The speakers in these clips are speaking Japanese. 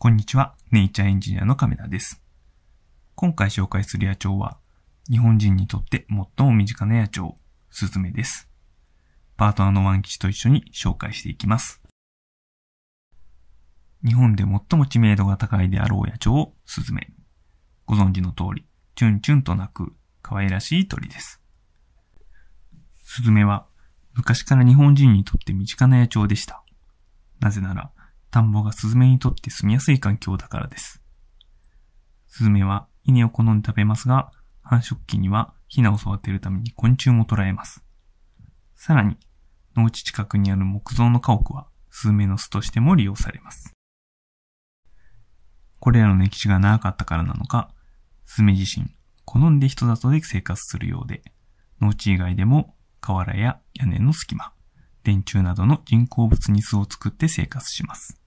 こんにちは、ネイチャーエンジニアの亀田です。今回紹介する野鳥は、日本人にとって最も身近な野鳥、スズメです。パートナーのワンキチと一緒に紹介していきます。日本で最も知名度が高いであろう野鳥をスズメ。ご存知の通り、チュンチュンと鳴く可愛らしい鳥です。スズメは昔から日本人にとって身近な野鳥でした。なぜなら、田んぼがスズメにとって住みやすい環境だからです。スズメは稲を好んで食べますが、繁殖期にはヒナを育てるために昆虫も捕らえます。さらに、農地近くにある木造の家屋は、スズメの巣としても利用されます。これらの歴史が長かったからなのか、スズメ自身、好んで人里で生活するようで、農地以外でも瓦や屋根の隙間、電柱などの人工物に巣を作って生活します。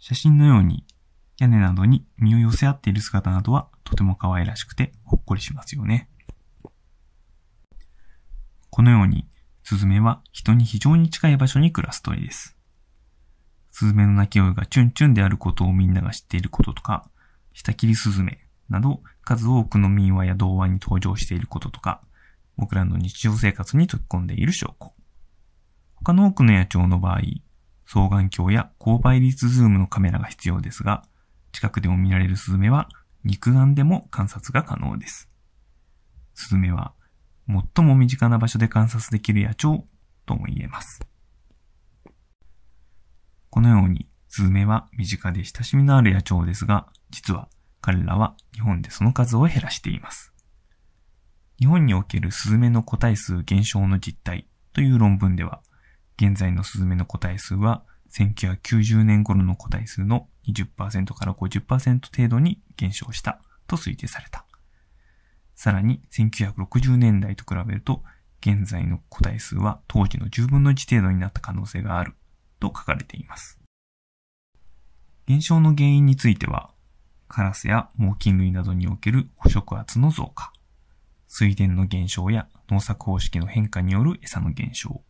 写真のように屋根などに身を寄せ合っている姿などはとても可愛らしくてほっこりしますよね。このようにスズメは人に非常に近い場所に暮らす鳥です。スズメの鳴き声がチュンチュンであることをみんなが知っていることとか、下切りスズメなど数多くの民話や童話に登場していることとか、僕らの日常生活に溶け込んでいる証拠。他の多くの野鳥の場合、双眼鏡や高倍率ズームのカメラが必要ですが、近くでも見られるスズメは肉眼でも観察が可能です。スズメは最も身近な場所で観察できる野鳥とも言えます。このようにスズメは身近で親しみのある野鳥ですが、実は彼らは日本でその数を減らしています。日本におけるスズメの個体数減少の実態という論文では、現在のスズメの個体数は、1990年頃の個体数の20%から50%程度に減少したと推定された。さらに、1960年代と比べると、現在の個体数は当時の10分の1程度になった可能性があると書かれています。減少の原因については、カラスや猛禽類などにおける捕食圧の増加、水田の減少や農作方式の変化による餌の減少、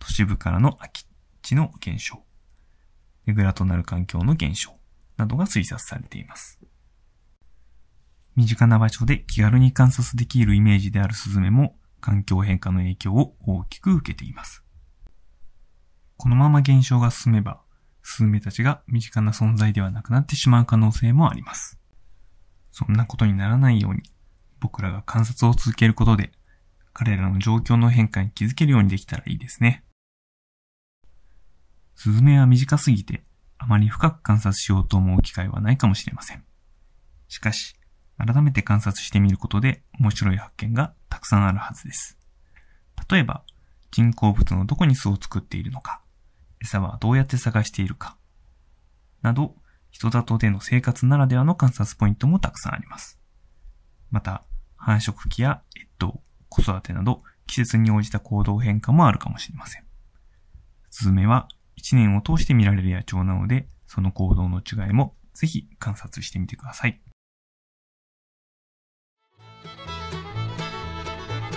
都市部からの空き地の減少、ねぐらとなる環境の減少などが推察されています。身近な場所で気軽に観察できるイメージであるスズメも環境変化の影響を大きく受けています。このまま減少が進めば、スズメたちが身近な存在ではなくなってしまう可能性もあります。そんなことにならないように、僕らが観察を続けることで、彼らの状況の変化に気づけるようにできたらいいですね。スズメは短すぎて、あまり深く観察しようと思う機会はないかもしれません。しかし、改めて観察してみることで面白い発見がたくさんあるはずです。例えば、人工物のどこに巣を作っているのか、餌はどうやって探しているか、など、人里での生活ならではの観察ポイントもたくさんあります。また、繁殖期や越冬、子育てなど、季節に応じた行動変化もあるかもしれません。スズメは一年を通して見られる野鳥なので、その行動の違いもぜひ観察してみてください。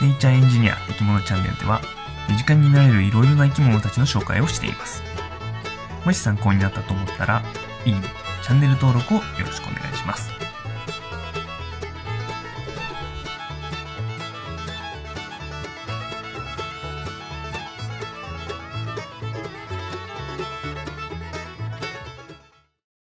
ネイチャーエンジニア生き物チャンネルでは、身近になれるいろいろな生き物たちの紹介をしています。もし参考になったと思ったら、いいね、チャンネル登録をよろしくお願いします。